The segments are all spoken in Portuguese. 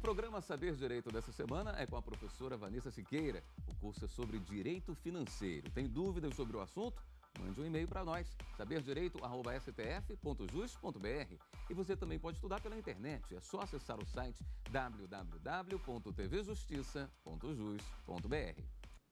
O programa Saber Direito dessa semana é com a professora Vanessa Siqueira. O curso é sobre direito financeiro. Tem dúvidas sobre o assunto? Mande um e-mail para nós, saberdireito.stf.jus.br. E você também pode estudar pela internet. É só acessar o site www.tvjustiça.jus.br.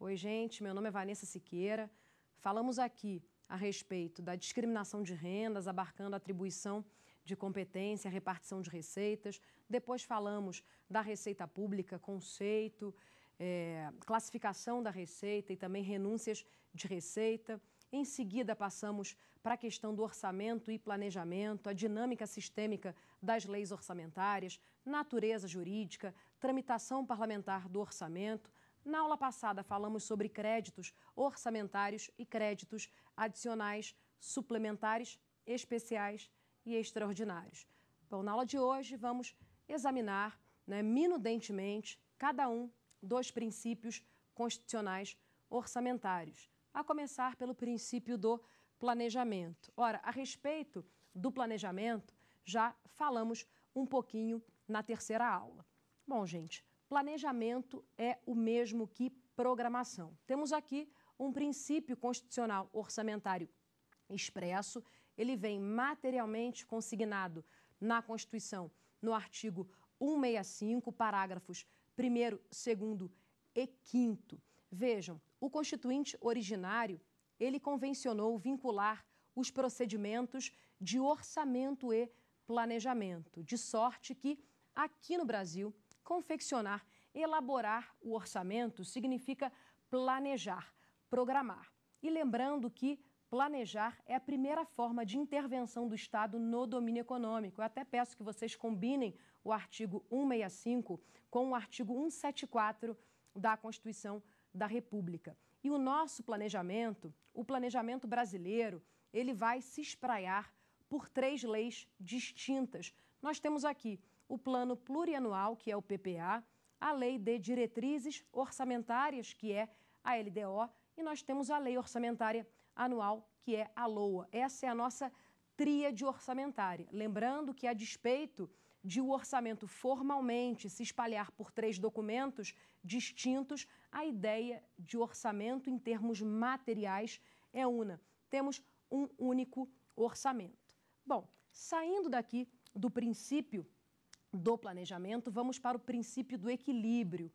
Oi, gente. Meu nome é Vanessa Siqueira. Falamos aqui a respeito da discriminação de rendas, abarcando a atribuição de competência, repartição de receitas. Depois falamos da receita pública, conceito, é, classificação da receita e também renúncias de receita. Em seguida, passamos para a questão do orçamento e planejamento, a dinâmica sistêmica das leis orçamentárias, natureza jurídica, tramitação parlamentar do orçamento. Na aula passada, falamos sobre créditos orçamentários e créditos adicionais, suplementares, especiais e extraordinários. Bom, então, na aula de hoje vamos examinar né, minudentemente cada um dos princípios constitucionais orçamentários, a começar pelo princípio do planejamento. Ora, a respeito do planejamento, já falamos um pouquinho na terceira aula. Bom, gente, planejamento é o mesmo que programação. Temos aqui um princípio constitucional orçamentário expresso ele vem materialmente consignado na Constituição, no artigo 165, parágrafos 1, 2 e 5. Vejam, o constituinte originário, ele convencionou vincular os procedimentos de orçamento e planejamento, de sorte que, aqui no Brasil, confeccionar, elaborar o orçamento significa planejar, programar. E lembrando que Planejar é a primeira forma de intervenção do Estado no domínio econômico. Eu até peço que vocês combinem o artigo 165 com o artigo 174 da Constituição da República. E o nosso planejamento, o planejamento brasileiro, ele vai se espraiar por três leis distintas. Nós temos aqui o Plano Plurianual, que é o PPA, a Lei de Diretrizes Orçamentárias, que é a LDO, e nós temos a Lei Orçamentária anual, que é a LOA. Essa é a nossa tríade orçamentária. Lembrando que, a despeito de o orçamento formalmente se espalhar por três documentos distintos, a ideia de orçamento em termos materiais é una. Temos um único orçamento. Bom, saindo daqui do princípio do planejamento, vamos para o princípio do equilíbrio.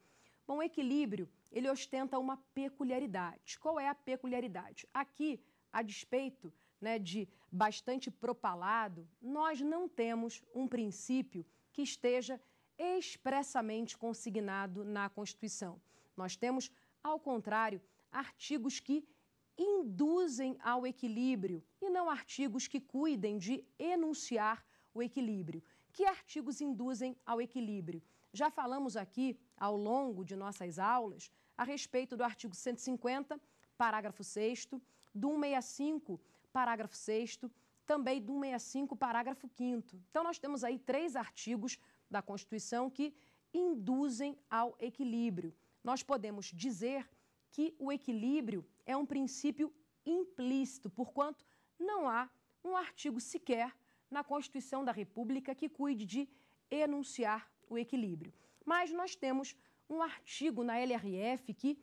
Bom, equilíbrio ele ostenta uma peculiaridade. Qual é a peculiaridade? Aqui, a despeito né, de bastante propalado, nós não temos um princípio que esteja expressamente consignado na Constituição. Nós temos, ao contrário, artigos que induzem ao equilíbrio e não artigos que cuidem de enunciar o equilíbrio. Que artigos induzem ao equilíbrio? Já falamos aqui, ao longo de nossas aulas, a respeito do artigo 150, parágrafo 6, do 165, parágrafo 6, também do 165, parágrafo 5. Então, nós temos aí três artigos da Constituição que induzem ao equilíbrio. Nós podemos dizer que o equilíbrio é um princípio implícito, porquanto não há um artigo sequer na Constituição da República que cuide de enunciar o equilíbrio. Mas nós temos um artigo na LRF que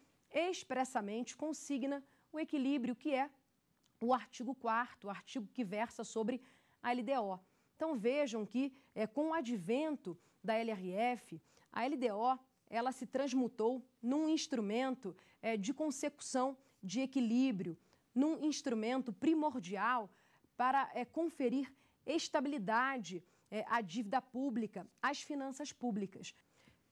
expressamente consigna o equilíbrio que é o artigo 4 o artigo que versa sobre a LDO. Então vejam que é, com o advento da LRF, a LDO ela se transmutou num instrumento é, de consecução de equilíbrio, num instrumento primordial para é, conferir estabilidade é, à dívida pública, às finanças públicas.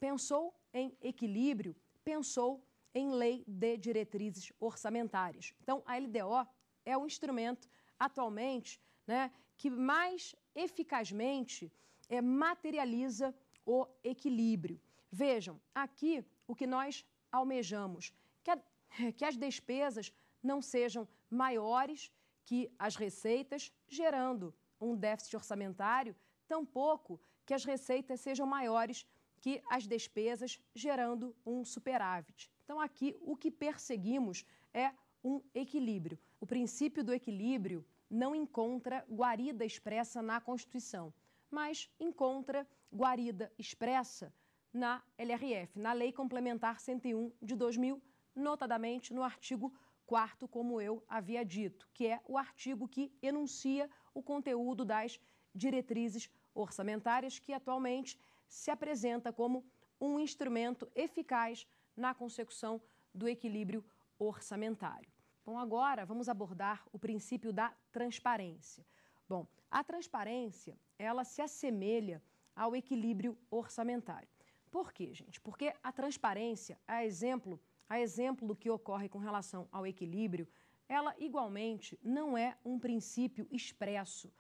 Pensou em equilíbrio, pensou em lei de diretrizes orçamentárias. Então, a LDO é o instrumento atualmente né, que mais eficazmente é, materializa o equilíbrio. Vejam, aqui o que nós almejamos, que, a, que as despesas não sejam maiores que as receitas, gerando um déficit orçamentário, tampouco que as receitas sejam maiores que as despesas, gerando um superávit. Então, aqui o que perseguimos é um equilíbrio. O princípio do equilíbrio não encontra guarida expressa na Constituição, mas encontra guarida expressa na LRF, na Lei Complementar 101 de 2000, notadamente no artigo 4, como eu havia dito, que é o artigo que enuncia o conteúdo das diretrizes orçamentárias que atualmente se apresenta como um instrumento eficaz na consecução do equilíbrio orçamentário. Bom, agora vamos abordar o princípio da transparência. Bom, a transparência, ela se assemelha ao equilíbrio orçamentário. Por quê, gente? Porque a transparência, a exemplo, a exemplo do que ocorre com relação ao equilíbrio, ela igualmente não é um princípio expresso.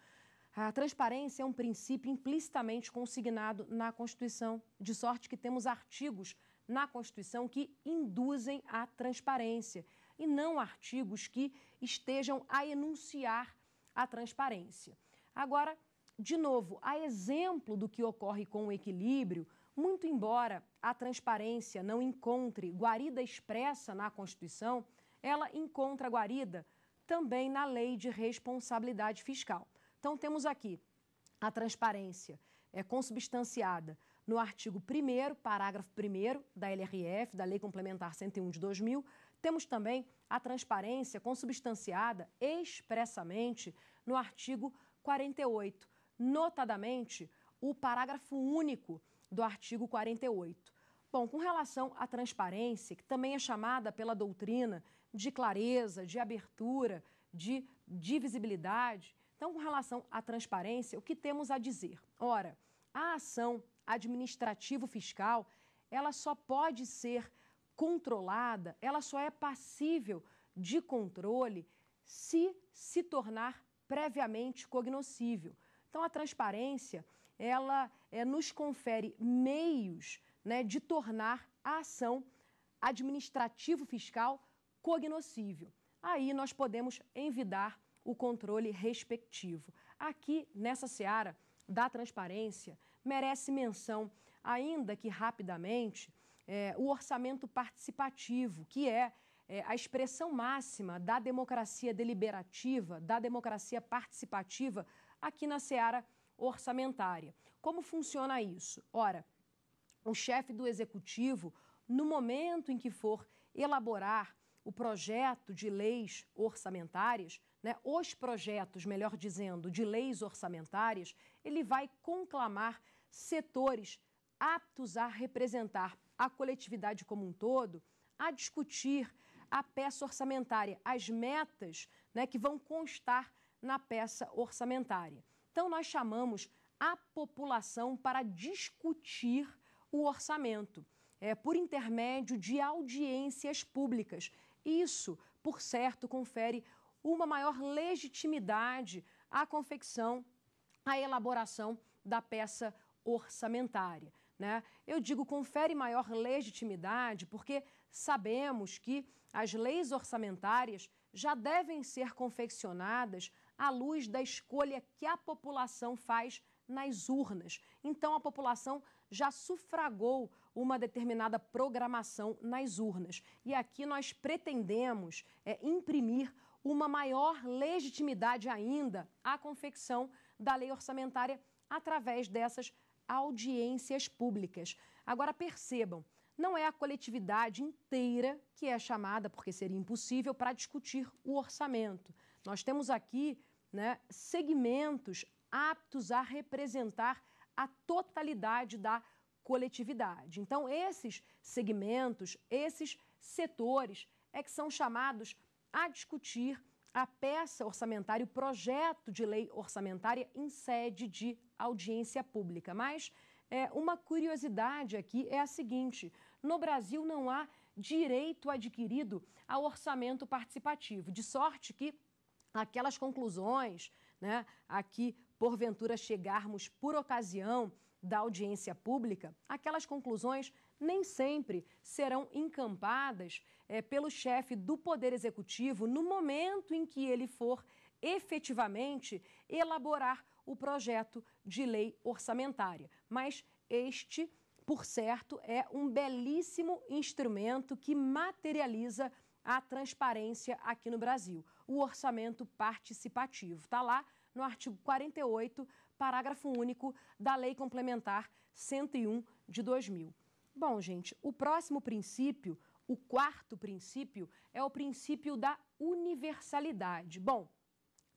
A transparência é um princípio implicitamente consignado na Constituição, de sorte que temos artigos na Constituição que induzem à transparência e não artigos que estejam a enunciar a transparência. Agora, de novo, a exemplo do que ocorre com o equilíbrio, muito embora a transparência não encontre guarida expressa na Constituição, ela encontra guarida também na Lei de Responsabilidade Fiscal. Então, temos aqui a transparência é consubstanciada no artigo 1 parágrafo 1 da LRF, da Lei Complementar 101 de 2000. Temos também a transparência consubstanciada expressamente no artigo 48, notadamente o parágrafo único do artigo 48. Bom, com relação à transparência, que também é chamada pela doutrina de clareza, de abertura, de divisibilidade, então, com relação à transparência, o que temos a dizer? Ora, a ação administrativo-fiscal, ela só pode ser controlada, ela só é passível de controle se se tornar previamente cognoscível. Então, a transparência, ela é, nos confere meios né, de tornar a ação administrativo-fiscal cognoscível. Aí nós podemos envidar o controle respectivo. Aqui, nessa seara da transparência, merece menção, ainda que rapidamente, é, o orçamento participativo, que é, é a expressão máxima da democracia deliberativa, da democracia participativa, aqui na seara orçamentária. Como funciona isso? Ora, o chefe do executivo, no momento em que for elaborar o projeto de leis orçamentárias, né, os projetos, melhor dizendo, de leis orçamentárias, ele vai conclamar setores aptos a representar a coletividade como um todo, a discutir a peça orçamentária, as metas né, que vão constar na peça orçamentária. Então, nós chamamos a população para discutir o orçamento, é, por intermédio de audiências públicas. Isso, por certo, confere uma maior legitimidade à confecção, à elaboração da peça orçamentária. Né? Eu digo confere maior legitimidade porque sabemos que as leis orçamentárias já devem ser confeccionadas à luz da escolha que a população faz nas urnas. Então, a população já sufragou uma determinada programação nas urnas. E aqui nós pretendemos é, imprimir uma maior legitimidade ainda à confecção da lei orçamentária através dessas audiências públicas. Agora percebam, não é a coletividade inteira que é chamada, porque seria impossível, para discutir o orçamento. Nós temos aqui né, segmentos aptos a representar a totalidade da coletividade. Então, esses segmentos, esses setores é que são chamados a discutir a peça orçamentária, o projeto de lei orçamentária em sede de audiência pública. Mas é, uma curiosidade aqui é a seguinte: no Brasil não há direito adquirido ao orçamento participativo, de sorte que aquelas conclusões né, a que porventura chegarmos por ocasião da audiência pública, aquelas conclusões nem sempre serão encampadas é, pelo chefe do Poder Executivo no momento em que ele for efetivamente elaborar o projeto de lei orçamentária. Mas este, por certo, é um belíssimo instrumento que materializa a transparência aqui no Brasil, o orçamento participativo. Está lá no artigo 48, parágrafo único da Lei Complementar 101 de 2000. Bom, gente, o próximo princípio o quarto princípio é o princípio da universalidade. Bom,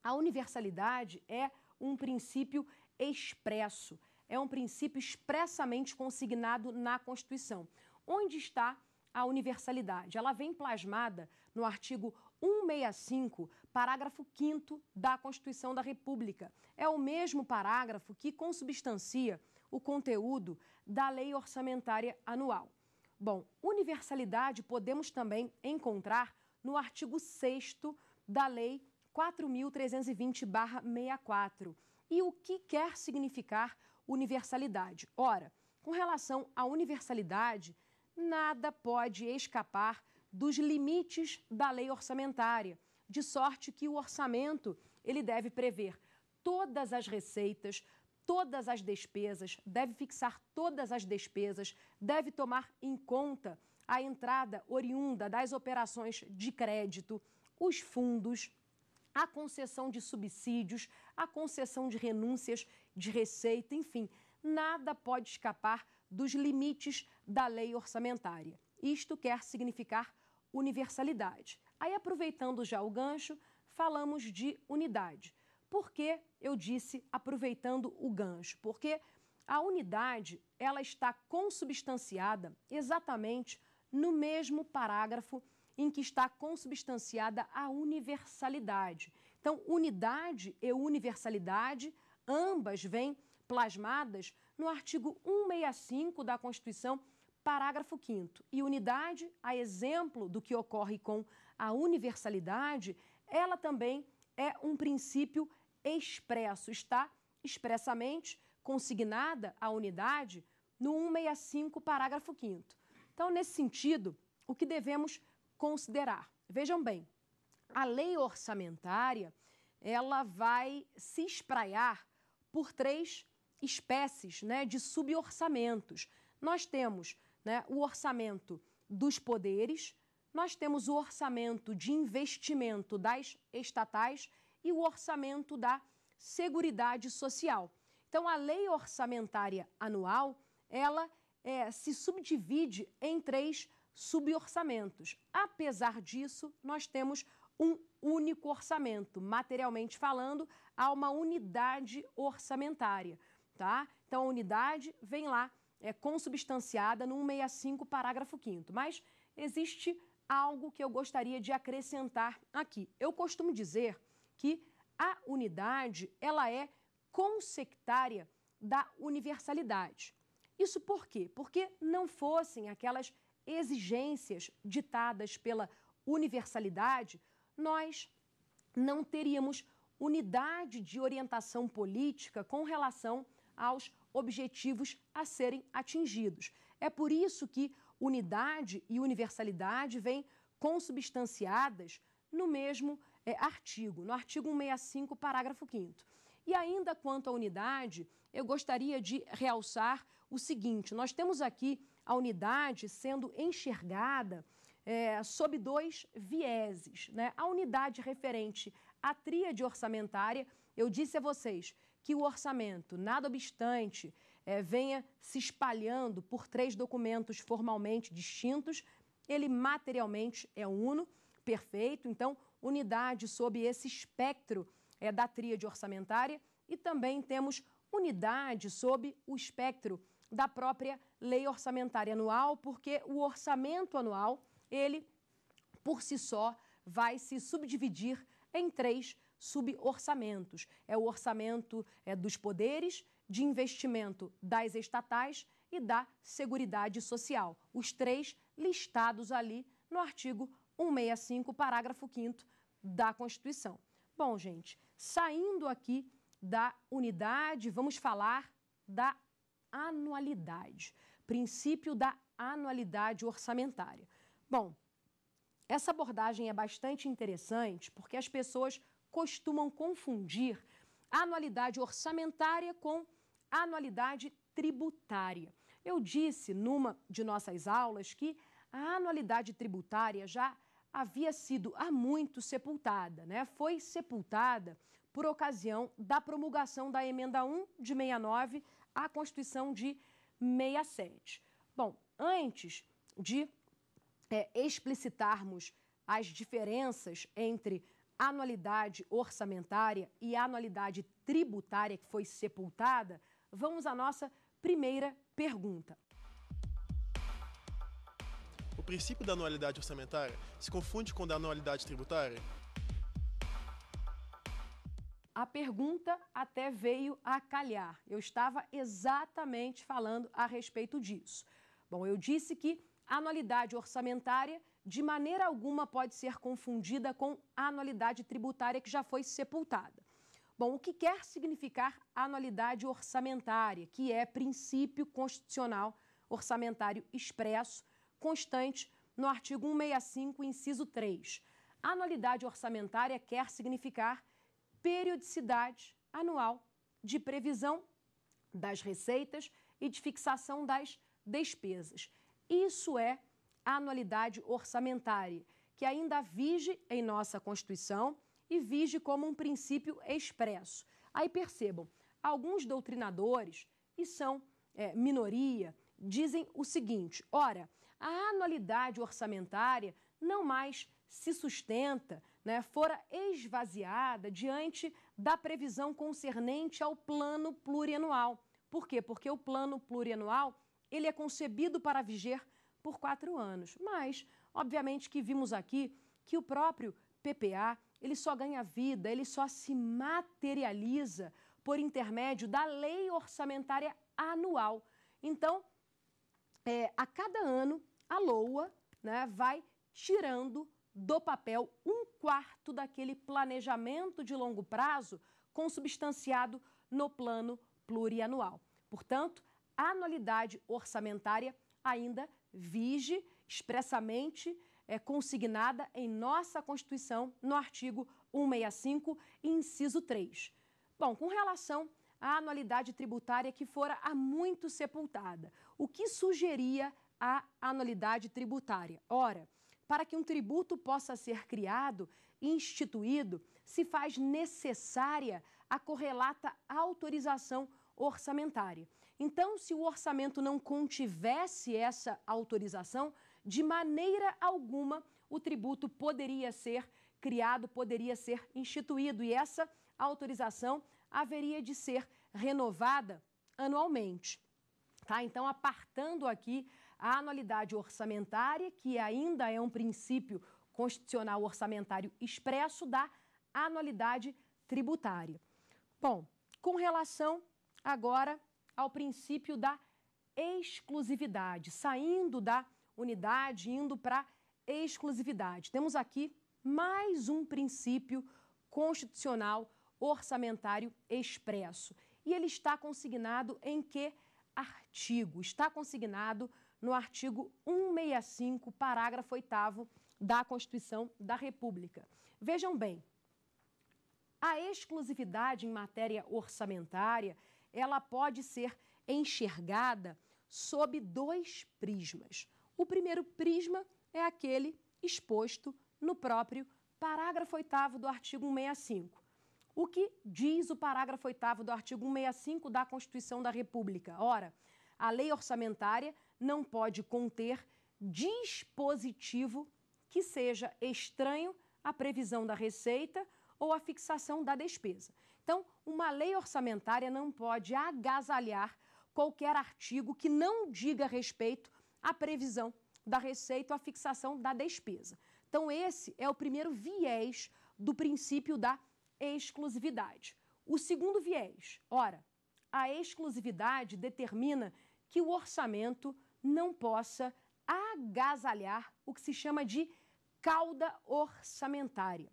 a universalidade é um princípio expresso, é um princípio expressamente consignado na Constituição. Onde está a universalidade? Ela vem plasmada no artigo 165, parágrafo 5 da Constituição da República. É o mesmo parágrafo que consubstancia o conteúdo da Lei Orçamentária Anual. Bom, universalidade podemos também encontrar no artigo 6 da Lei 4.320-64. E o que quer significar universalidade? Ora, com relação à universalidade, nada pode escapar dos limites da lei orçamentária, de sorte que o orçamento ele deve prever todas as receitas, todas as despesas, deve fixar todas as despesas, deve tomar em conta a entrada oriunda das operações de crédito, os fundos, a concessão de subsídios, a concessão de renúncias de receita, enfim, nada pode escapar dos limites da lei orçamentária. Isto quer significar universalidade. Aí, aproveitando já o gancho, falamos de unidade. Por que eu disse aproveitando o gancho? Porque a unidade ela está consubstanciada exatamente no mesmo parágrafo em que está consubstanciada a universalidade. Então, unidade e universalidade, ambas vêm plasmadas no artigo 165 da Constituição, parágrafo 5. E unidade, a exemplo do que ocorre com a universalidade, ela também é um princípio expresso, está expressamente consignada a unidade no 165, parágrafo 5. Então, nesse sentido, o que devemos considerar? Vejam bem, a lei orçamentária ela vai se espraiar por três espécies né, de suborçamentos. Nós temos né, o orçamento dos poderes, nós temos o orçamento de investimento das estatais e o orçamento da Seguridade Social. Então, a lei orçamentária anual, ela é, se subdivide em três suborçamentos. Apesar disso, nós temos um único orçamento. Materialmente falando, há uma unidade orçamentária, tá? Então, a unidade vem lá, é consubstanciada no 165, parágrafo 5 Mas existe algo que eu gostaria de acrescentar aqui. Eu costumo dizer que a unidade ela é consectária da universalidade. Isso por quê? Porque não fossem aquelas exigências ditadas pela universalidade, nós não teríamos unidade de orientação política com relação aos objetivos a serem atingidos. É por isso que unidade e universalidade vêm consubstanciadas no mesmo é, artigo, no artigo 165, parágrafo 5. E ainda quanto à unidade, eu gostaria de realçar o seguinte: nós temos aqui a unidade sendo enxergada é, sob dois vieses. Né? A unidade referente à tríade orçamentária, eu disse a vocês que o orçamento, nada obstante, é, venha se espalhando por três documentos formalmente distintos, ele materialmente é uno, perfeito. Então, unidade sob esse espectro é, da tríade orçamentária e também temos unidade sob o espectro da própria lei orçamentária anual, porque o orçamento anual, ele por si só vai se subdividir em três suborçamentos. É o orçamento é, dos poderes, de investimento das estatais e da Seguridade Social. Os três listados ali no artigo 165, parágrafo 5 da Constituição. Bom, gente, saindo aqui da unidade, vamos falar da anualidade, princípio da anualidade orçamentária. Bom, essa abordagem é bastante interessante porque as pessoas costumam confundir anualidade orçamentária com anualidade tributária. Eu disse numa de nossas aulas que a anualidade tributária já havia sido há muito sepultada, né? Foi sepultada por ocasião da promulgação da emenda 1 de 69 à Constituição de 67. Bom, antes de é, explicitarmos as diferenças entre anualidade orçamentária e anualidade tributária que foi sepultada, vamos à nossa primeira pergunta princípio da anualidade orçamentária se confunde com o da anualidade tributária? A pergunta até veio a calhar. Eu estava exatamente falando a respeito disso. Bom, eu disse que a anualidade orçamentária de maneira alguma pode ser confundida com a anualidade tributária que já foi sepultada. Bom, o que quer significar anualidade orçamentária, que é princípio constitucional orçamentário expresso constante no artigo 165, inciso 3. A anualidade orçamentária quer significar periodicidade anual de previsão das receitas e de fixação das despesas. Isso é a anualidade orçamentária, que ainda vige em nossa Constituição e vige como um princípio expresso. Aí percebam, alguns doutrinadores, e são é, minoria, dizem o seguinte: ora, a anualidade orçamentária não mais se sustenta, né, fora esvaziada diante da previsão concernente ao plano plurianual. Por quê? Porque o plano plurianual ele é concebido para viger por quatro anos. Mas, obviamente, que vimos aqui que o próprio PPA ele só ganha vida, ele só se materializa por intermédio da lei orçamentária anual. Então, é, a cada ano a LOA né, vai tirando do papel um quarto daquele planejamento de longo prazo consubstanciado no plano plurianual. Portanto, a anualidade orçamentária ainda vige expressamente é, consignada em nossa Constituição no artigo 165, inciso 3. Bom, com relação à anualidade tributária que fora há muito sepultada, o que sugeria a anualidade tributária. Ora, para que um tributo possa ser criado e instituído, se faz necessária a correlata autorização orçamentária. Então, se o orçamento não contivesse essa autorização, de maneira alguma o tributo poderia ser criado, poderia ser instituído e essa autorização haveria de ser renovada anualmente. Tá? Então, apartando aqui a anualidade orçamentária, que ainda é um princípio constitucional orçamentário expresso da anualidade tributária. Bom, com relação agora ao princípio da exclusividade, saindo da unidade, indo para exclusividade. Temos aqui mais um princípio constitucional orçamentário expresso. E ele está consignado em que artigo? Está consignado no artigo 165, parágrafo 8 da Constituição da República. Vejam bem, a exclusividade em matéria orçamentária, ela pode ser enxergada sob dois prismas. O primeiro prisma é aquele exposto no próprio parágrafo 8 do artigo 165. O que diz o parágrafo 8 do artigo 165 da Constituição da República? Ora, a lei orçamentária não pode conter dispositivo que seja estranho à previsão da receita ou à fixação da despesa. Então, uma lei orçamentária não pode agasalhar qualquer artigo que não diga respeito à previsão da receita ou à fixação da despesa. Então, esse é o primeiro viés do princípio da exclusividade. O segundo viés, ora, a exclusividade determina que o orçamento não possa agasalhar o que se chama de cauda orçamentária.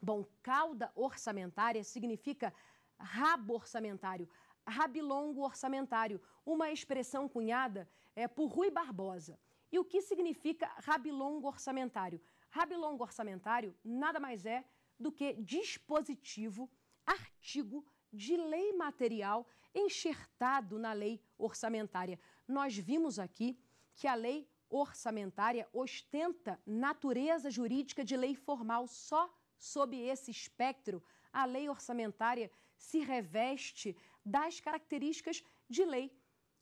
Bom, cauda orçamentária significa rabo orçamentário, rabilongo orçamentário, uma expressão cunhada é, por Rui Barbosa. E o que significa rabilongo orçamentário? Rabilongo orçamentário nada mais é do que dispositivo, artigo de lei material enxertado na lei orçamentária nós vimos aqui que a lei orçamentária ostenta natureza jurídica de lei formal. Só sob esse espectro, a lei orçamentária se reveste das características de lei.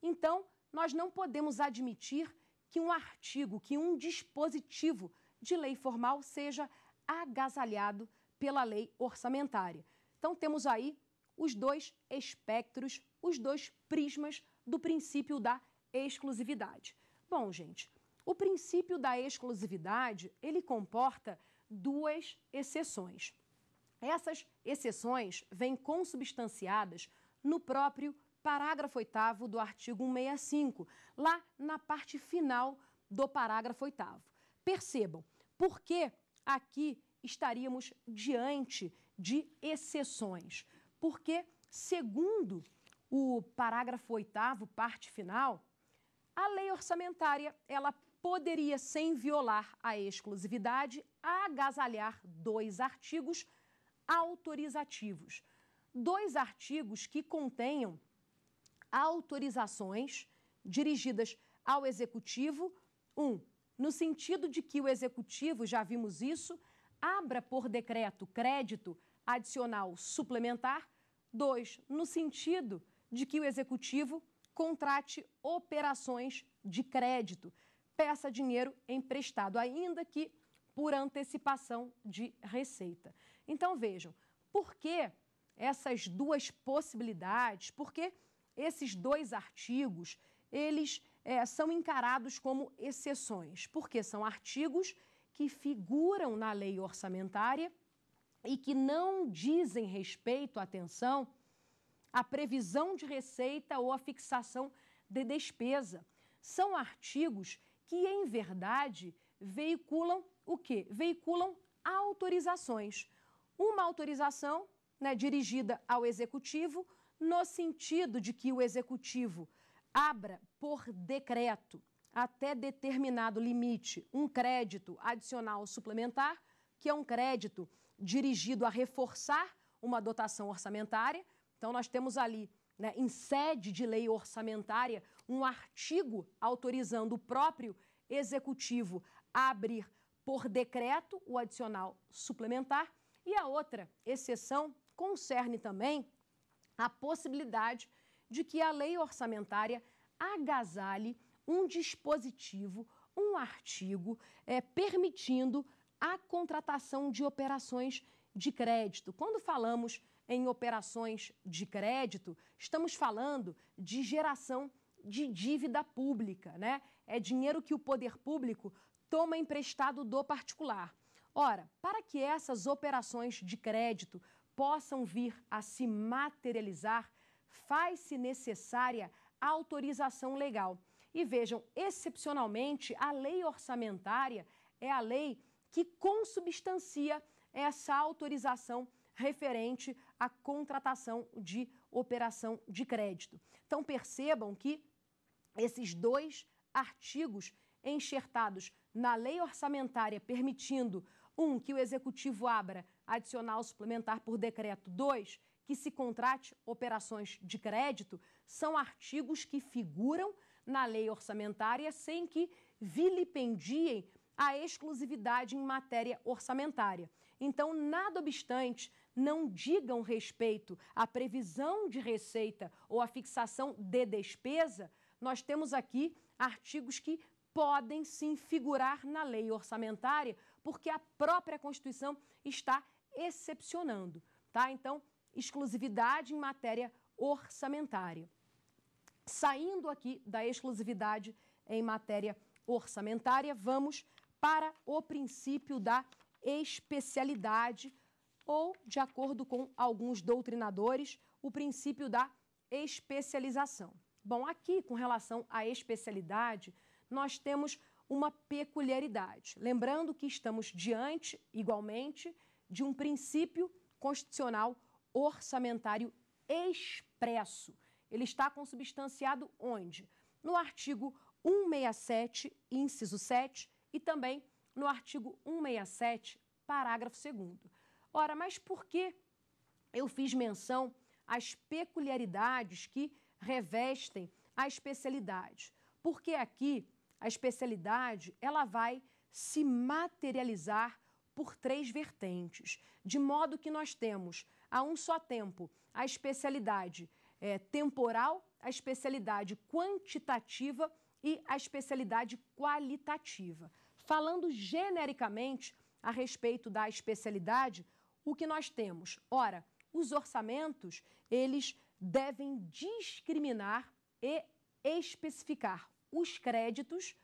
Então, nós não podemos admitir que um artigo, que um dispositivo de lei formal seja agasalhado pela lei orçamentária. Então, temos aí os dois espectros, os dois prismas do princípio da exclusividade. Bom, gente, o princípio da exclusividade, ele comporta duas exceções. Essas exceções vêm consubstanciadas no próprio parágrafo 8 do artigo 165, lá na parte final do parágrafo 8 Percebam, porque aqui estaríamos diante de exceções? Porque, segundo o parágrafo 8 parte final, a lei orçamentária ela poderia, sem violar a exclusividade, agasalhar dois artigos autorizativos. Dois artigos que contenham autorizações dirigidas ao Executivo, um, no sentido de que o Executivo, já vimos isso, abra por decreto crédito adicional suplementar, dois, no sentido de que o Executivo contrate operações de crédito. Peça dinheiro emprestado, ainda que por antecipação de receita. Então vejam, por que essas duas possibilidades, por que esses dois artigos, eles é, são encarados como exceções? Porque são artigos que figuram na lei orçamentária e que não dizem respeito, atenção, a previsão de receita ou a fixação de despesa. São artigos que, em verdade, veiculam o quê? Veiculam autorizações. Uma autorização né, dirigida ao executivo, no sentido de que o executivo abra por decreto até determinado limite um crédito adicional suplementar, que é um crédito dirigido a reforçar uma dotação orçamentária então, nós temos ali, né, em sede de lei orçamentária, um artigo autorizando o próprio executivo a abrir por decreto o adicional suplementar. E a outra exceção concerne também a possibilidade de que a lei orçamentária agasalhe um dispositivo, um artigo, é, permitindo a contratação de operações de crédito. Quando falamos em operações de crédito, estamos falando de geração de dívida pública, né? É dinheiro que o poder público toma emprestado do particular. Ora, para que essas operações de crédito possam vir a se materializar, faz-se necessária autorização legal. E vejam, excepcionalmente, a lei orçamentária é a lei que consubstancia essa autorização referente à contratação de operação de crédito. Então percebam que esses dois artigos enxertados na lei orçamentária permitindo um que o executivo abra adicional suplementar por decreto, dois que se contrate operações de crédito, são artigos que figuram na lei orçamentária sem que vilipendiem a exclusividade em matéria orçamentária. Então, nada obstante, não digam respeito à previsão de receita ou à fixação de despesa, nós temos aqui artigos que podem sim figurar na lei orçamentária, porque a própria Constituição está excepcionando, tá? Então, exclusividade em matéria orçamentária. Saindo aqui da exclusividade em matéria orçamentária, vamos para o princípio da especialidade ou, de acordo com alguns doutrinadores, o princípio da especialização. Bom, aqui com relação à especialidade, nós temos uma peculiaridade. Lembrando que estamos diante, igualmente, de um princípio constitucional orçamentário expresso. Ele está consubstanciado onde? No artigo 167, inciso 7, e também no artigo 167, parágrafo 2. Ora, mas por que eu fiz menção às peculiaridades que revestem a especialidade? Porque aqui a especialidade ela vai se materializar por três vertentes, de modo que nós temos a um só tempo a especialidade é, temporal, a especialidade quantitativa e a especialidade qualitativa. Falando genericamente a respeito da especialidade, o que nós temos? Ora, os orçamentos, eles devem discriminar e especificar os créditos,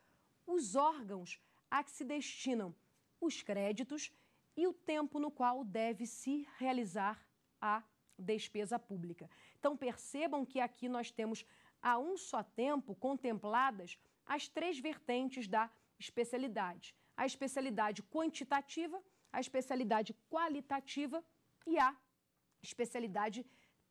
os órgãos a que se destinam os créditos e o tempo no qual deve se realizar a despesa pública. Então percebam que aqui nós temos a um só tempo contempladas as três vertentes da especialidade: a especialidade quantitativa, a especialidade qualitativa e a especialidade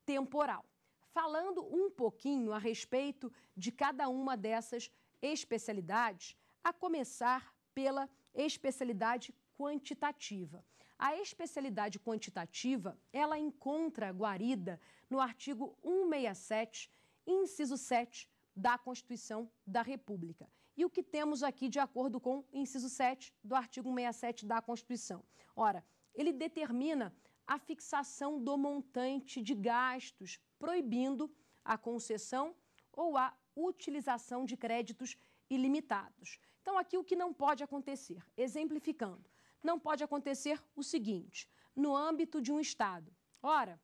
temporal. Falando um pouquinho a respeito de cada uma dessas especialidades, a começar pela especialidade quantitativa. A especialidade quantitativa, ela encontra guarida no artigo 167 inciso 7 da Constituição da República. E o que temos aqui de acordo com o inciso 7 do artigo 67 da Constituição? Ora, ele determina a fixação do montante de gastos, proibindo a concessão ou a utilização de créditos ilimitados. Então, aqui o que não pode acontecer, exemplificando, não pode acontecer o seguinte: no âmbito de um Estado, ora,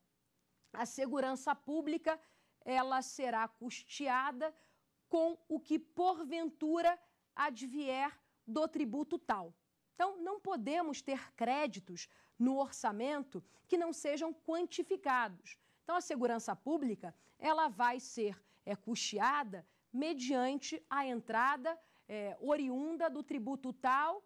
a segurança pública ela será custeada com o que porventura advier do tributo tal. Então, não podemos ter créditos no orçamento que não sejam quantificados. Então, a segurança pública ela vai ser é, custeada mediante a entrada é, oriunda do tributo tal,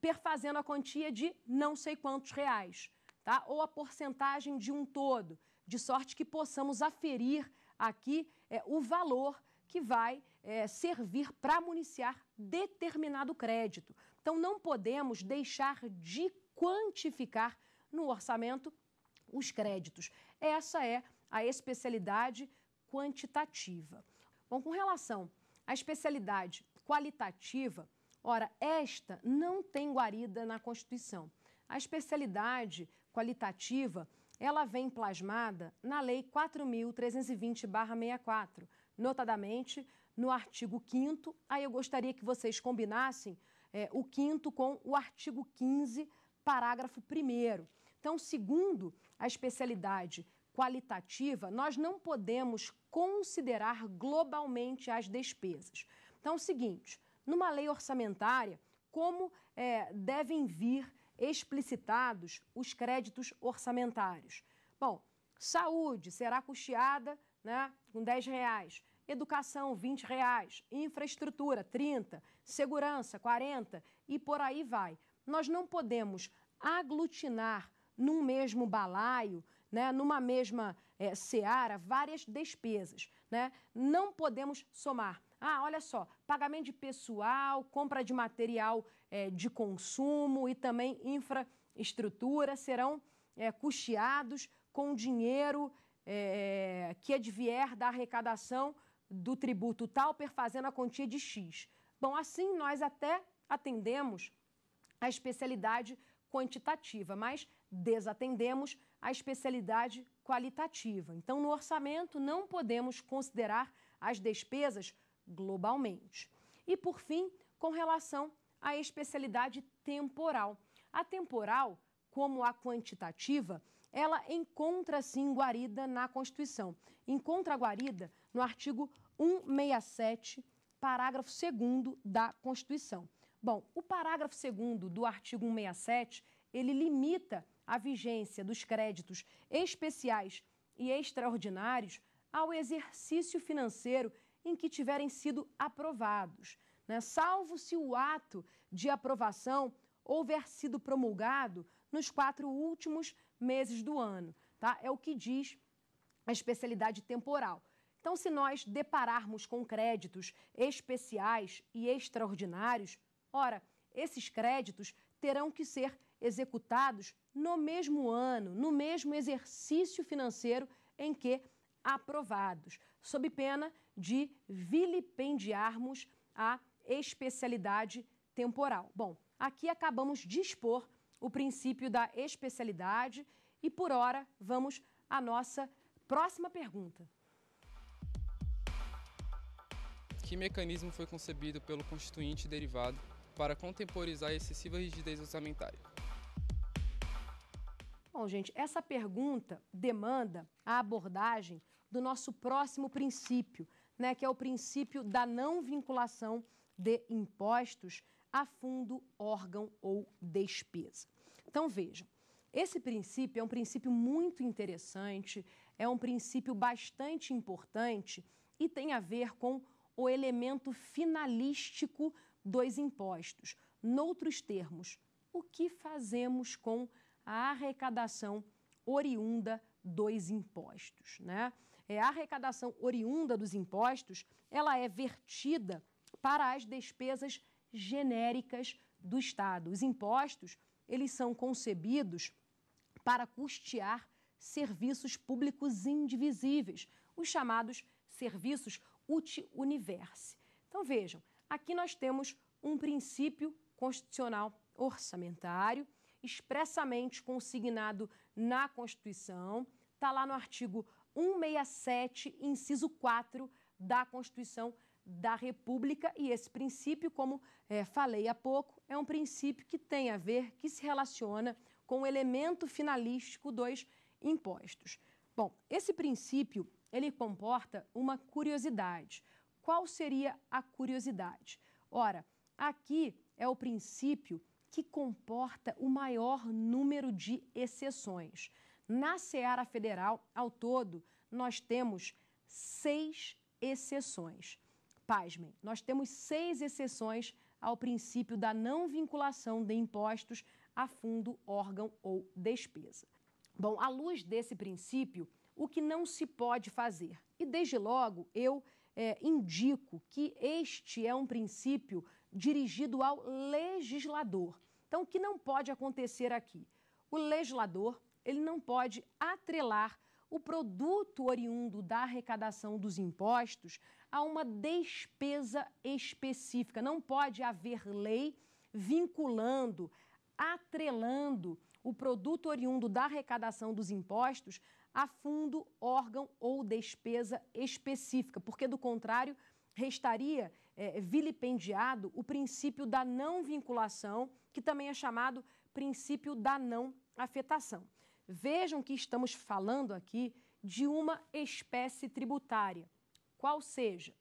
perfazendo a quantia de não sei quantos reais, tá? ou a porcentagem de um todo de sorte que possamos aferir aqui é, o valor que vai é, servir para municiar determinado crédito. Então, não podemos deixar de quantificar no orçamento os créditos. Essa é a especialidade quantitativa. Bom, com relação à especialidade qualitativa, ora, esta não tem guarida na Constituição. A especialidade qualitativa ela vem plasmada na Lei 4.320-64, notadamente no artigo 5 Aí eu gostaria que vocês combinassem é, o 5 com o artigo 15, parágrafo 1 Então, segundo a especialidade qualitativa, nós não podemos considerar globalmente as despesas. Então, é o seguinte, numa lei orçamentária, como é, devem vir explicitados os créditos orçamentários. Bom, saúde será custeada né, com 10 reais, educação 20 reais, infraestrutura 30, segurança 40 e por aí vai. Nós não podemos aglutinar num mesmo balaio, né, numa mesma é, seara, várias despesas. Né? Não podemos somar ah, olha só, pagamento de pessoal, compra de material é, de consumo e também infraestrutura serão é, custeados com dinheiro eh, é, que advier da arrecadação do tributo tal, perfazendo a quantia de X. Bom, assim nós até atendemos a especialidade quantitativa, mas desatendemos a especialidade qualitativa. Então, no orçamento, não podemos considerar as despesas globalmente. E por fim, com relação à especialidade temporal. A temporal, como a quantitativa, ela encontra-se guarida na Constituição. Encontra guarida no artigo 167, parágrafo 2 da Constituição. Bom, o parágrafo 2 do artigo 167, ele limita a vigência dos créditos especiais e extraordinários ao exercício financeiro em que tiverem sido aprovados, né? salvo se o ato de aprovação houver sido promulgado nos quatro últimos meses do ano. Tá? É o que diz a especialidade temporal. Então, se nós depararmos com créditos especiais e extraordinários, ora, esses créditos terão que ser executados no mesmo ano, no mesmo exercício financeiro em que aprovados, sob pena de vilipendiarmos a especialidade temporal. Bom, aqui acabamos de expor o princípio da especialidade e por hora vamos à nossa próxima pergunta. Que mecanismo foi concebido pelo constituinte derivado para contemporizar a excessiva rigidez orçamentária? Bom, gente, essa pergunta demanda a abordagem do nosso próximo princípio, né, que é o princípio da não vinculação de impostos a fundo, órgão ou despesa. Então, vejam, esse princípio é um princípio muito interessante, é um princípio bastante importante e tem a ver com o elemento finalístico dos impostos. Noutros termos, o que fazemos com impostos? a arrecadação oriunda dos impostos. Né? É, a arrecadação oriunda dos impostos ela é vertida para as despesas genéricas do Estado. Os impostos eles são concebidos para custear serviços públicos indivisíveis, os chamados serviços ut universi. Então vejam, aqui nós temos um princípio constitucional orçamentário expressamente consignado na Constituição. Está lá no artigo 167, inciso 4 da Constituição da República. E esse princípio, como é, falei há pouco, é um princípio que tem a ver, que se relaciona com o elemento finalístico dos impostos. Bom, esse princípio ele comporta uma curiosidade. Qual seria a curiosidade? Ora, aqui é o princípio que comporta o maior número de exceções. Na Seara Federal, ao todo, nós temos seis exceções. Pasmem, nós temos seis exceções ao princípio da não vinculação de impostos a fundo, órgão ou despesa. Bom, à luz desse princípio, o que não se pode fazer? E desde logo eu é, indico que este é um princípio dirigido ao legislador. Então, o que não pode acontecer aqui? O legislador ele não pode atrelar o produto oriundo da arrecadação dos impostos a uma despesa específica. Não pode haver lei vinculando, atrelando o produto oriundo da arrecadação dos impostos a fundo, órgão ou despesa específica, porque do contrário restaria é, é, vilipendiado o princípio da não vinculação, que também é chamado princípio da não afetação. Vejam que estamos falando aqui de uma espécie tributária, qual seja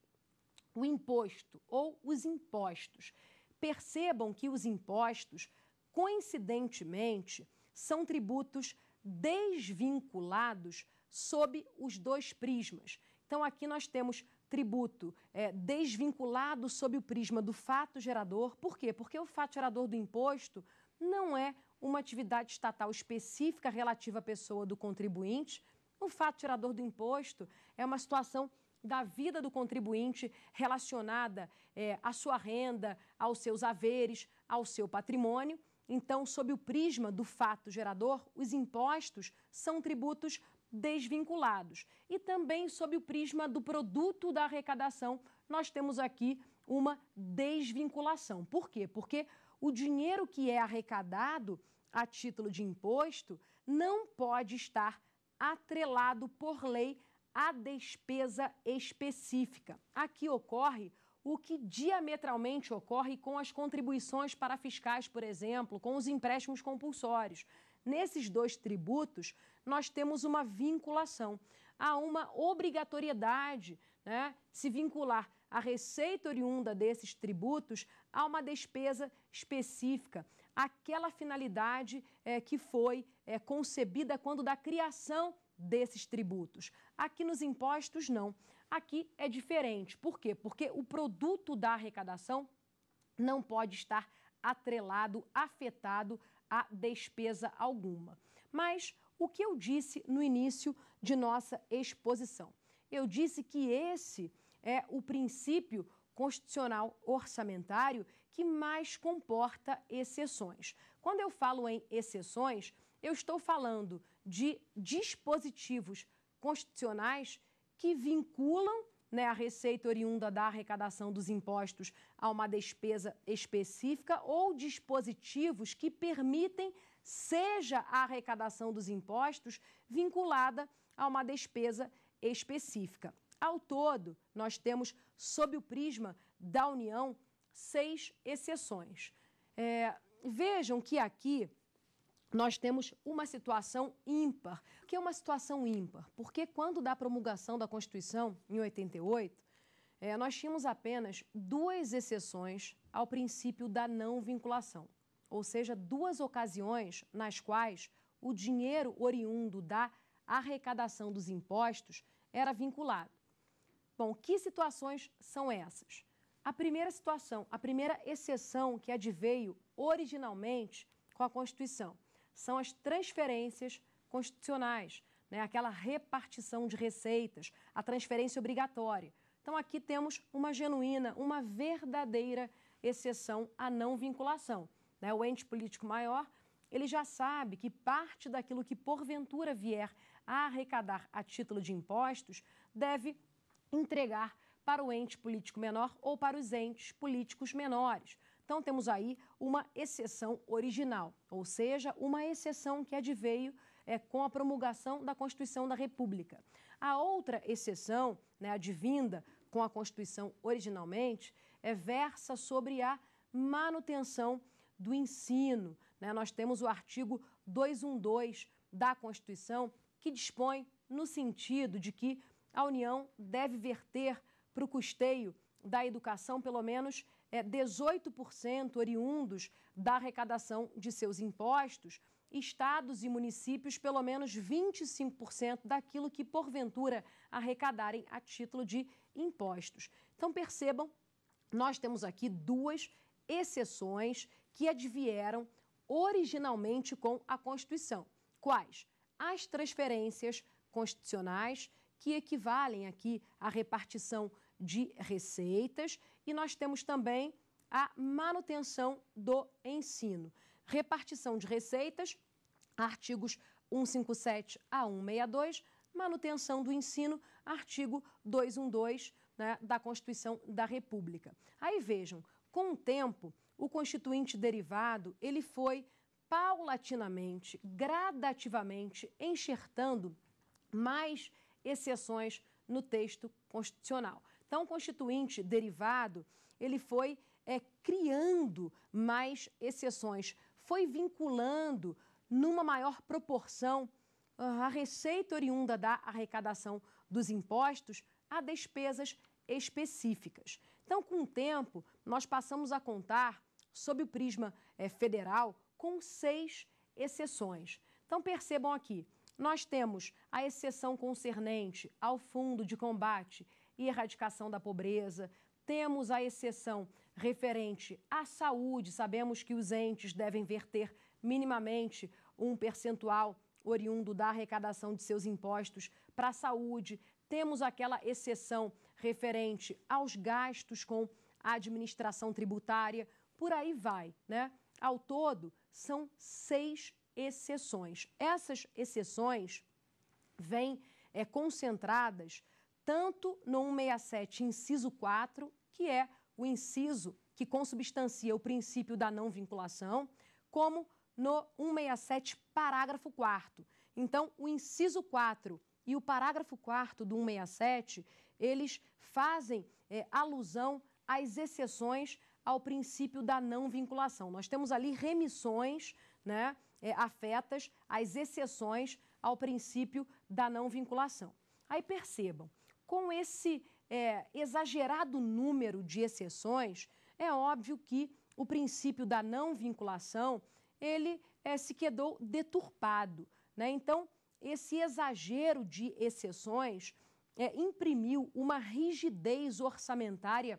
o imposto ou os impostos. Percebam que os impostos, coincidentemente, são tributos desvinculados sob os dois prismas. Então, aqui nós temos tributo é, desvinculado sob o prisma do fato gerador. Por quê? Porque o fato gerador do imposto não é uma atividade estatal específica relativa à pessoa do contribuinte. O fato gerador do imposto é uma situação da vida do contribuinte relacionada é, à sua renda, aos seus haveres, ao seu patrimônio. Então, sob o prisma do fato gerador, os impostos são tributos desvinculados. E também sob o prisma do produto da arrecadação, nós temos aqui uma desvinculação. Por quê? Porque o dinheiro que é arrecadado a título de imposto não pode estar atrelado por lei à despesa específica. Aqui ocorre o que diametralmente ocorre com as contribuições para fiscais, por exemplo, com os empréstimos compulsórios. Nesses dois tributos, nós temos uma vinculação. Há uma obrigatoriedade né, se vincular a receita oriunda desses tributos a uma despesa específica, aquela finalidade é, que foi é, concebida quando da criação desses tributos. Aqui nos impostos, não. Aqui é diferente. Por quê? Porque o produto da arrecadação não pode estar atrelado, afetado a despesa alguma. Mas o que eu disse no início de nossa exposição. Eu disse que esse é o princípio constitucional orçamentário que mais comporta exceções. Quando eu falo em exceções, eu estou falando de dispositivos constitucionais que vinculam né, a receita oriunda da arrecadação dos impostos a uma despesa específica ou dispositivos que permitem seja a arrecadação dos impostos vinculada a uma despesa específica. Ao todo, nós temos, sob o prisma da União, seis exceções. É, vejam que aqui nós temos uma situação ímpar. O que é uma situação ímpar? Porque quando da promulgação da Constituição, em 88, é, nós tínhamos apenas duas exceções ao princípio da não vinculação ou seja, duas ocasiões nas quais o dinheiro oriundo da arrecadação dos impostos era vinculado. Bom, que situações são essas? A primeira situação, a primeira exceção que adveio originalmente com a Constituição são as transferências constitucionais, né, aquela repartição de receitas, a transferência obrigatória. Então, aqui temos uma genuína, uma verdadeira exceção à não vinculação né, o ente político maior, ele já sabe que parte daquilo que porventura vier a arrecadar a título de impostos deve entregar para o ente político menor ou para os entes políticos menores. Então temos aí uma exceção original, ou seja, uma exceção que adveio é, com a promulgação da Constituição da República. A outra exceção, né, advinda com a Constituição originalmente, é versa sobre a manutenção do ensino. Né? Nós temos o artigo 212 da Constituição, que dispõe no sentido de que a União deve verter para o custeio da educação pelo menos é, 18% oriundos da arrecadação de seus impostos, estados e municípios pelo menos 25% daquilo que porventura arrecadarem a título de impostos. Então percebam, nós temos aqui duas exceções que advieram originalmente com a Constituição, quais as transferências constitucionais, que equivalem aqui à repartição de receitas, e nós temos também a manutenção do ensino. Repartição de receitas, artigos 157 a 162, manutenção do ensino, artigo 212 né, da Constituição da República. Aí vejam, com o tempo, o constituinte derivado ele foi paulatinamente, gradativamente enxertando mais exceções no texto constitucional. Então, o constituinte derivado ele foi é, criando mais exceções, foi vinculando numa maior proporção ah, a receita oriunda da arrecadação dos impostos a despesas específicas. Então, com o tempo, nós passamos a contar sob o prisma é, federal, com seis exceções. Então percebam aqui, nós temos a exceção concernente ao Fundo de Combate e Erradicação da Pobreza, temos a exceção referente à saúde, sabemos que os entes devem verter minimamente um percentual oriundo da arrecadação de seus impostos para a saúde, temos aquela exceção referente aos gastos com a administração tributária, por aí vai, né? Ao todo, são seis exceções. Essas exceções vêm é, concentradas tanto no 167, inciso 4, que é o inciso que consubstancia o princípio da não vinculação, como no 167, parágrafo 4. Então, o inciso 4 e o parágrafo 4 do 167, eles fazem é, alusão às exceções ao princípio da não vinculação. Nós temos ali remissões, né, é, afetas as exceções ao princípio da não vinculação. Aí percebam, com esse é, exagerado número de exceções, é óbvio que o princípio da não vinculação ele é, se quedou deturpado. Né? Então, esse exagero de exceções é, imprimiu uma rigidez orçamentária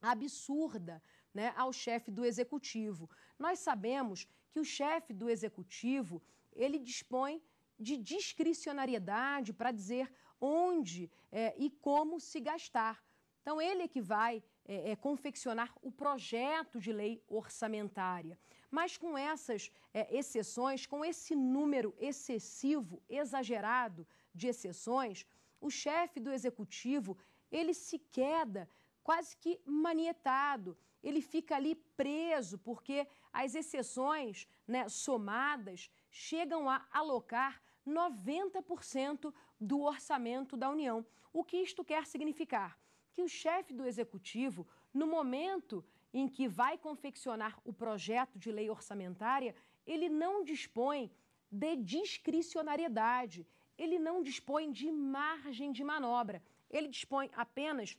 absurda né, ao chefe do executivo. Nós sabemos que o chefe do executivo ele dispõe de discricionariedade para dizer onde é, e como se gastar. Então, ele é que vai é, é, confeccionar o projeto de lei orçamentária. Mas com essas é, exceções, com esse número excessivo, exagerado de exceções, o chefe do executivo ele se queda quase que manietado. Ele fica ali preso, porque as exceções né, somadas chegam a alocar 90% do orçamento da União. O que isto quer significar? Que o chefe do executivo, no momento em que vai confeccionar o projeto de lei orçamentária, ele não dispõe de discricionariedade, ele não dispõe de margem de manobra, ele dispõe apenas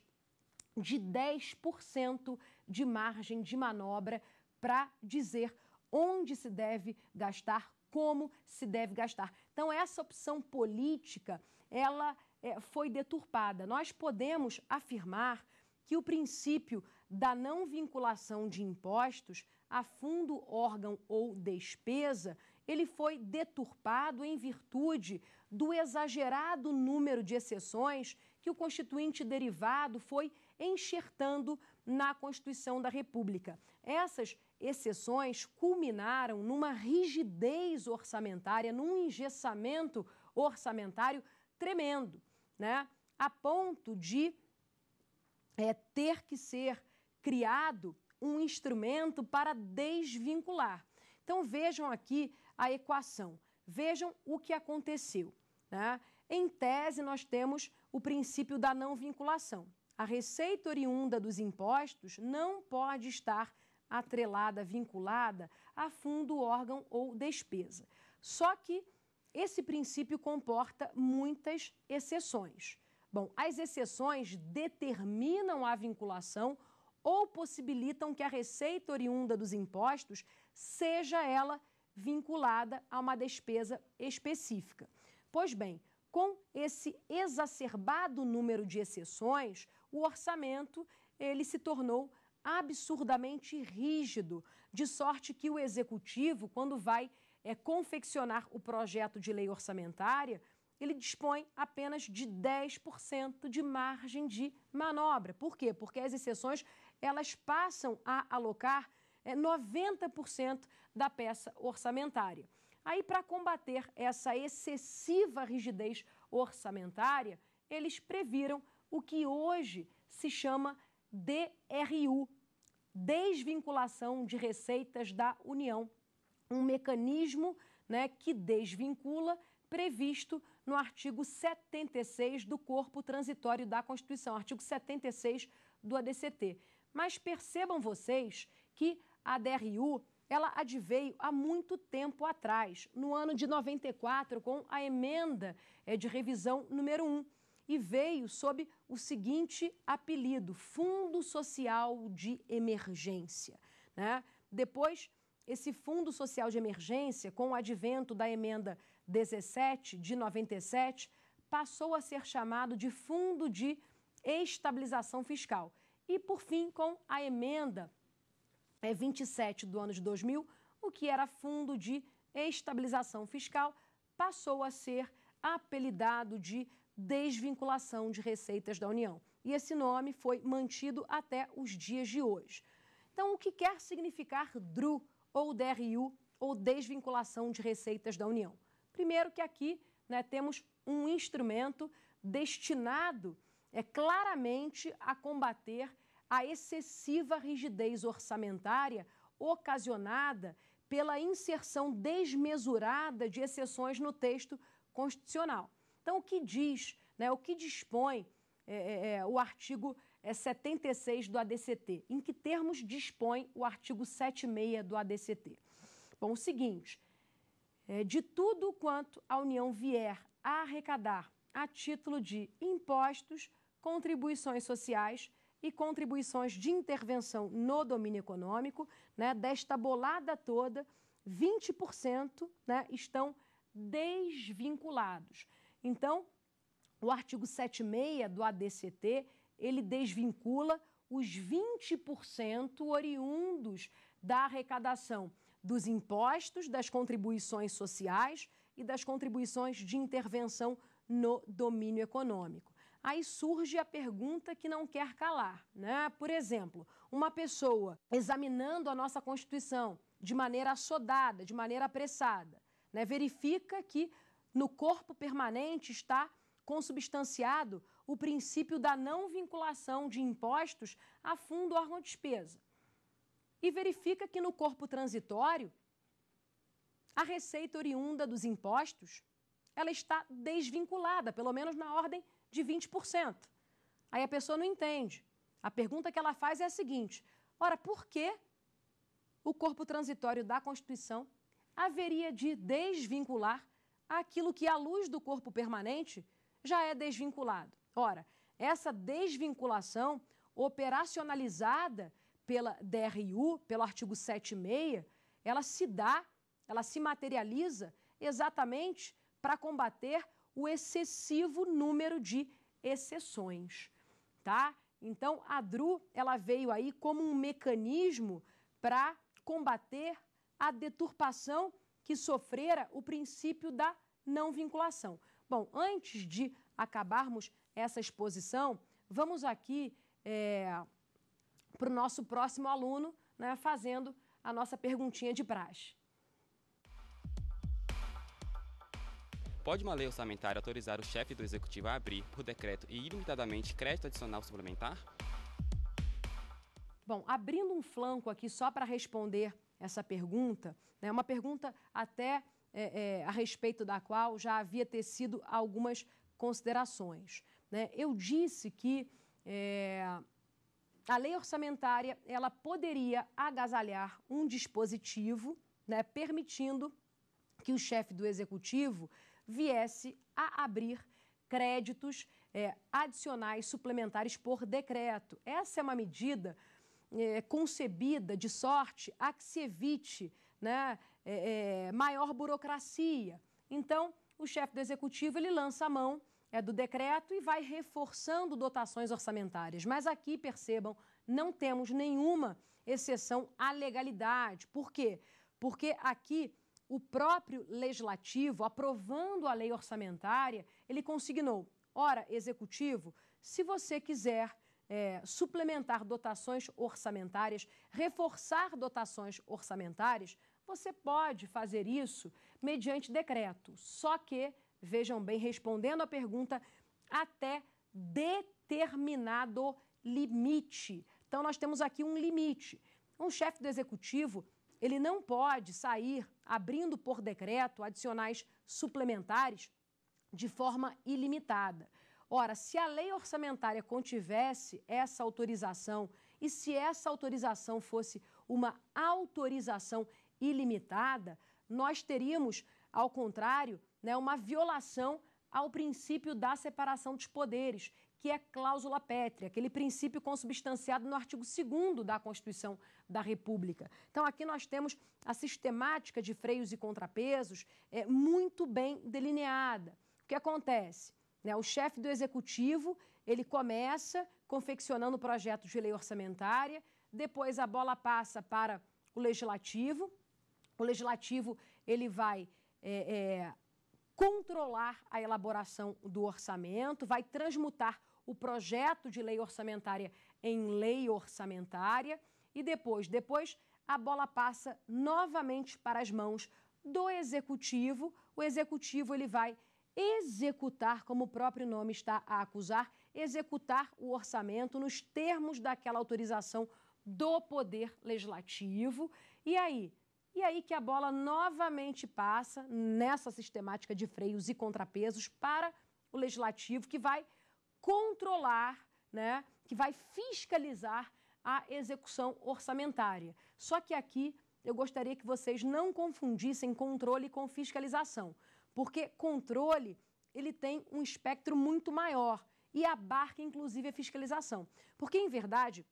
de 10% de margem de manobra para dizer onde se deve gastar, como se deve gastar. Então essa opção política, ela é, foi deturpada. Nós podemos afirmar que o princípio da não vinculação de impostos a fundo, órgão ou despesa, ele foi deturpado em virtude do exagerado número de exceções que o constituinte derivado foi enxertando na Constituição da República. Essas exceções culminaram numa rigidez orçamentária, num engessamento orçamentário tremendo, né? a ponto de é, ter que ser criado um instrumento para desvincular. Então vejam aqui a equação, vejam o que aconteceu. Né? Em tese, nós temos o princípio da não vinculação a receita oriunda dos impostos não pode estar atrelada, vinculada a fundo, órgão ou despesa. Só que esse princípio comporta muitas exceções. Bom, as exceções determinam a vinculação ou possibilitam que a receita oriunda dos impostos seja ela vinculada a uma despesa específica. Pois bem, com esse exacerbado número de exceções, o orçamento ele se tornou absurdamente rígido, de sorte que o executivo, quando vai é, confeccionar o projeto de lei orçamentária, ele dispõe apenas de 10% de margem de manobra. Por quê? Porque as exceções elas passam a alocar é, 90% da peça orçamentária. Aí, para combater essa excessiva rigidez orçamentária, eles previram o que hoje se chama DRU desvinculação de receitas da União um mecanismo né, que desvincula, previsto no artigo 76 do Corpo Transitório da Constituição, artigo 76 do ADCT. Mas percebam vocês que a DRU ela adveio há muito tempo atrás, no ano de 94, com a emenda eh, de revisão número 1, e veio sob o seguinte apelido: Fundo Social de Emergência. Né? Depois, esse Fundo Social de Emergência, com o advento da emenda 17 de 97, passou a ser chamado de Fundo de Estabilização Fiscal. E, por fim, com a emenda é, 27 do ano de 2000, o que era Fundo de Estabilização Fiscal, passou a ser apelidado de Desvinculação de Receitas da União. E esse nome foi mantido até os dias de hoje. Então, o que quer significar DRU ou DRU ou Desvinculação de Receitas da União? Primeiro, que aqui né, temos um instrumento destinado é, claramente a combater a excessiva rigidez orçamentária ocasionada pela inserção desmesurada de exceções no texto constitucional. Então, o que diz, né, o que dispõe é, é, é o artigo 76 é, do ADCT? Em que termos dispõe o artigo 76 do ADCT? Bom, o seguinte: é, de tudo quanto a União vier a arrecadar a título de impostos, contribuições sociais e contribuições de intervenção no domínio econômico, né, desta bolada toda, 20% né, estão desvinculados. Então, o artigo 76 do ADCT, ele desvincula os 20% oriundos da arrecadação dos impostos, das contribuições sociais e das contribuições de intervenção no domínio econômico aí surge a pergunta que não quer calar. Né? Por exemplo, uma pessoa examinando a nossa Constituição de maneira assodada, de maneira apressada, né? verifica que no corpo permanente está consubstanciado o princípio da não vinculação de impostos a fundo órgão de despesa. E verifica que no corpo transitório, a receita oriunda dos impostos, ela está desvinculada, pelo menos na ordem de 20%. Aí a pessoa não entende. A pergunta que ela faz é a seguinte: ora, por que o corpo transitório da Constituição haveria de desvincular aquilo que, à luz do corpo permanente, já é desvinculado? Ora, essa desvinculação operacionalizada pela DRU, pelo artigo 76, ela se dá, ela se materializa exatamente para combater o excessivo número de exceções, tá? Então, a DRU, ela veio aí como um mecanismo para combater a deturpação que sofrera o princípio da não vinculação. Bom, antes de acabarmos essa exposição, vamos aqui é, para o nosso próximo aluno, né, fazendo a nossa perguntinha de praxe. Pode uma lei orçamentária autorizar o chefe do executivo a abrir, por decreto e ilimitadamente, crédito adicional suplementar? Bom, abrindo um flanco aqui só para responder essa pergunta, né, uma pergunta até é, é, a respeito da qual já havia tecido algumas considerações. Né? Eu disse que é, a lei orçamentária ela poderia agasalhar um dispositivo, né, permitindo que o chefe do executivo viesse a abrir créditos é, adicionais suplementares por decreto. Essa é uma medida é, concebida de sorte a que se evite né, é, é, maior burocracia. Então, o chefe do executivo ele lança a mão é, do decreto e vai reforçando dotações orçamentárias. Mas aqui, percebam, não temos nenhuma exceção à legalidade. Por quê? Porque aqui o próprio legislativo, aprovando a lei orçamentária, ele consignou: ora, executivo, se você quiser é, suplementar dotações orçamentárias, reforçar dotações orçamentárias, você pode fazer isso mediante decreto. Só que, vejam bem, respondendo à pergunta, até determinado limite. Então, nós temos aqui um limite. Um chefe do executivo ele não pode sair abrindo por decreto adicionais suplementares de forma ilimitada. Ora, se a lei orçamentária contivesse essa autorização e se essa autorização fosse uma autorização ilimitada, nós teríamos, ao contrário, né, uma violação ao princípio da separação dos poderes que é a cláusula pétrea, aquele princípio consubstanciado no artigo 2 da Constituição da República. Então, aqui nós temos a sistemática de freios e contrapesos é, muito bem delineada. O que acontece? Né? O chefe do executivo ele começa confeccionando o projeto de lei orçamentária, depois a bola passa para o legislativo. O legislativo ele vai é, é, controlar a elaboração do orçamento, vai transmutar o projeto de lei orçamentária em lei orçamentária e depois, depois a bola passa novamente para as mãos do executivo. O executivo ele vai executar, como o próprio nome está a acusar, executar o orçamento nos termos daquela autorização do poder legislativo. E aí, e aí que a bola novamente passa nessa sistemática de freios e contrapesos para o legislativo que vai controlar, né, que vai fiscalizar a execução orçamentária. Só que aqui eu gostaria que vocês não confundissem controle com fiscalização, porque controle ele tem um espectro muito maior e abarca inclusive a fiscalização. Porque, em verdade,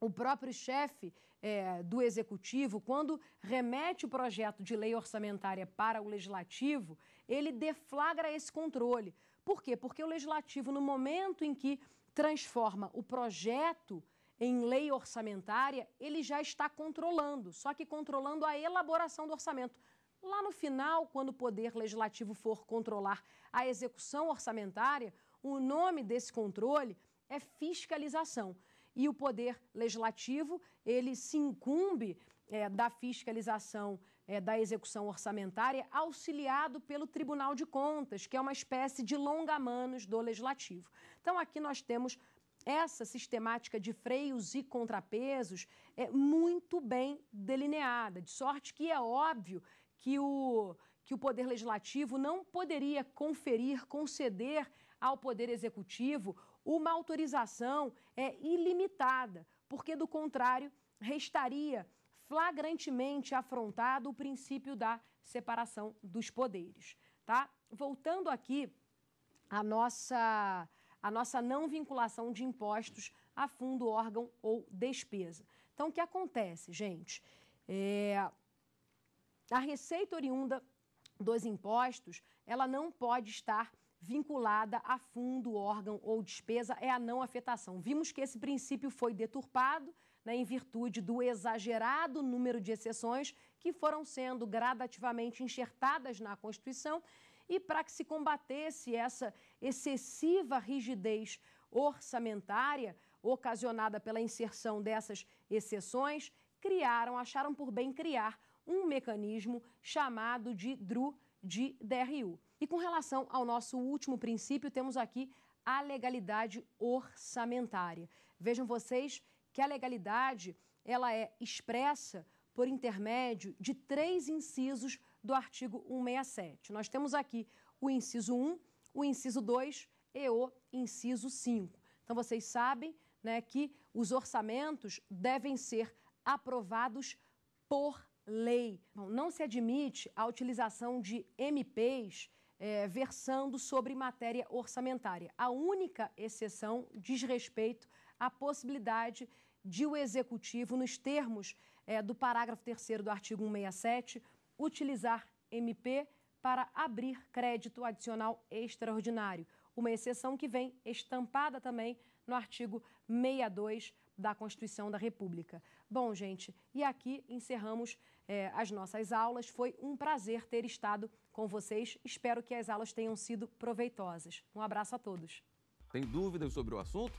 o próprio chefe é, do executivo, quando remete o projeto de lei orçamentária para o legislativo, ele deflagra esse controle, por quê? Porque o legislativo, no momento em que transforma o projeto em lei orçamentária, ele já está controlando, só que controlando a elaboração do orçamento. Lá no final, quando o poder legislativo for controlar a execução orçamentária, o nome desse controle é fiscalização. E o poder legislativo, ele se incumbe é, da fiscalização é, da execução orçamentária, auxiliado pelo Tribunal de Contas, que é uma espécie de longa-manos do Legislativo. Então, aqui nós temos essa sistemática de freios e contrapesos é muito bem delineada, de sorte que é óbvio que o, que o Poder Legislativo não poderia conferir, conceder ao Poder Executivo uma autorização é ilimitada, porque do contrário restaria flagrantemente afrontado o princípio da separação dos poderes. Tá? Voltando aqui à nossa, a nossa não vinculação de impostos a fundo, órgão ou despesa. Então, o que acontece, gente? É, a receita oriunda dos impostos, ela não pode estar vinculada a fundo, órgão ou despesa, é a não afetação. Vimos que esse princípio foi deturpado né, em virtude do exagerado número de exceções que foram sendo gradativamente enxertadas na Constituição e para que se combatesse essa excessiva rigidez orçamentária ocasionada pela inserção dessas exceções, criaram, acharam por bem criar um mecanismo chamado de DRU de DRU. E com relação ao nosso último princípio, temos aqui a legalidade orçamentária. Vejam vocês que a legalidade ela é expressa por intermédio de três incisos do artigo 167. Nós temos aqui o inciso 1, o inciso 2 e o inciso 5. Então vocês sabem né, que os orçamentos devem ser aprovados por lei. Não se admite a utilização de MPs é, versando sobre matéria orçamentária. A única exceção diz respeito à possibilidade de o executivo, nos termos é, do parágrafo 3 do artigo 167, utilizar MP para abrir crédito adicional extraordinário, uma exceção que vem estampada também no artigo 62 da Constituição da República. Bom, gente, e aqui encerramos é, as nossas aulas. Foi um prazer ter estado com vocês. Espero que as aulas tenham sido proveitosas. Um abraço a todos. Tem dúvidas sobre o assunto?